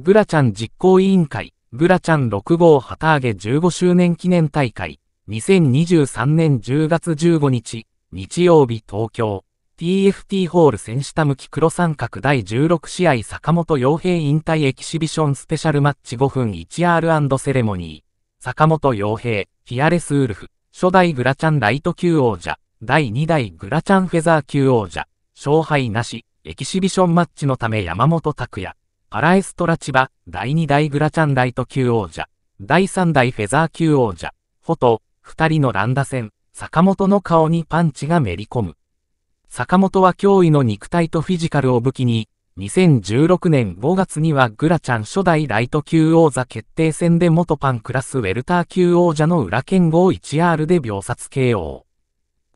ブラちゃん実行委員会、ブラちゃん6号旗揚げ15周年記念大会、2023年10月15日、日曜日東京、TFT ホール選た向き黒三角第16試合坂本洋平引退エキシビションスペシャルマッチ5分 1R& セレモニー、坂本洋平、フィアレスウルフ、初代グラチャンライト級王者、第2代グラチャンフェザー級王者、勝敗なし、エキシビションマッチのため山本拓也、パラエストラチバ、第2代グラチャンライト級王者、第3代フェザー級王者、ホト、二人の乱打戦、坂本の顔にパンチがめり込む。坂本は驚異の肉体とフィジカルを武器に、2016年5月にはグラちゃん初代ライト級王座決定戦で元パンクラスウェルター級王者の裏剣豪 1R で秒殺 KO。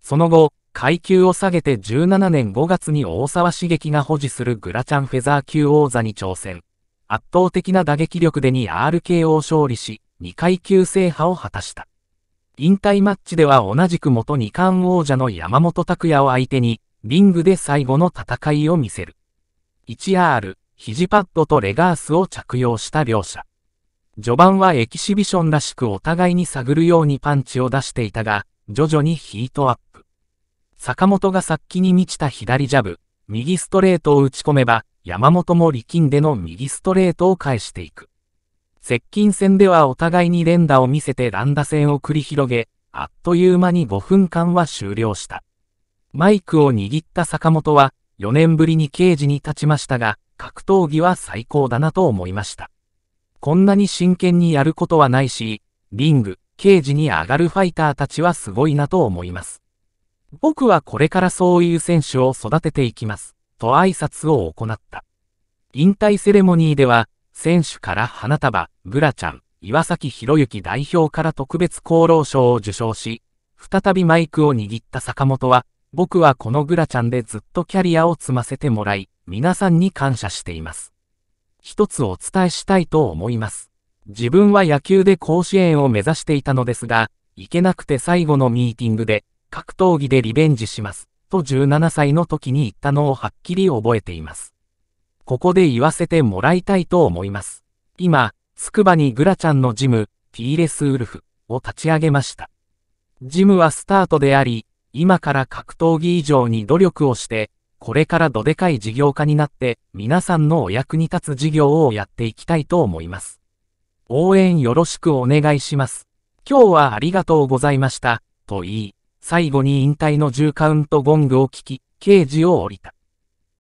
その後、階級を下げて17年5月に大沢茂樹が保持するグラチャンフェザー級王座に挑戦。圧倒的な打撃力で 2RKO を勝利し、2階級制覇を果たした。引退マッチでは同じく元2冠王者の山本拓也を相手に、リングで最後の戦いを見せる。1R、肘パッドとレガースを着用した両者。序盤はエキシビションらしくお互いに探るようにパンチを出していたが、徐々にヒートアップ。坂本が殺気に満ちた左ジャブ、右ストレートを打ち込めば、山本も力んでの右ストレートを返していく。接近戦ではお互いに連打を見せて乱打戦を繰り広げ、あっという間に5分間は終了した。マイクを握った坂本は、4年ぶりに刑事に立ちましたが、格闘技は最高だなと思いました。こんなに真剣にやることはないし、リング、刑事に上がるファイターたちはすごいなと思います。僕はこれからそういう選手を育てていきます、と挨拶を行った。引退セレモニーでは、選手から花束、グラちゃん、岩崎博之代表から特別功労賞を受賞し、再びマイクを握った坂本は、僕はこのグラちゃんでずっとキャリアを積ませてもらい、皆さんに感謝しています。一つお伝えしたいと思います。自分は野球で甲子園を目指していたのですが、行けなくて最後のミーティングで、格闘技でリベンジします、と17歳の時に言ったのをはっきり覚えています。ここで言わせてもらいたいと思います。今、つくばにグラちゃんのジム、ティーレスウルフを立ち上げました。ジムはスタートであり、今から格闘技以上に努力をして、これからどでかい事業家になって、皆さんのお役に立つ事業をやっていきたいと思います。応援よろしくお願いします。今日はありがとうございました、と言い、最後に引退の10カウントゴングを聞き、刑事を降りた。